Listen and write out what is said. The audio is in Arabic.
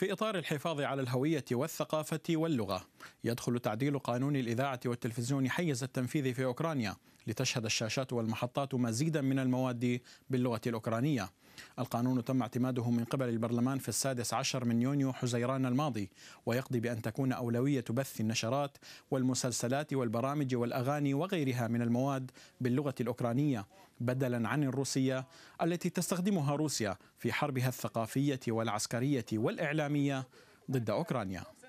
في إطار الحفاظ على الهوية والثقافة واللغة يدخل تعديل قانون الإذاعة والتلفزيون حيز التنفيذ في أوكرانيا لتشهد الشاشات والمحطات مزيدا من المواد باللغة الأوكرانية القانون تم اعتماده من قبل البرلمان في السادس عشر من يونيو حزيران الماضي ويقضي بأن تكون أولوية بث النشرات والمسلسلات والبرامج والأغاني وغيرها من المواد باللغة الأوكرانية بدلا عن الروسية التي تستخدمها روسيا في حربها الثقافية والعسكرية والإعلامية ضد أوكرانيا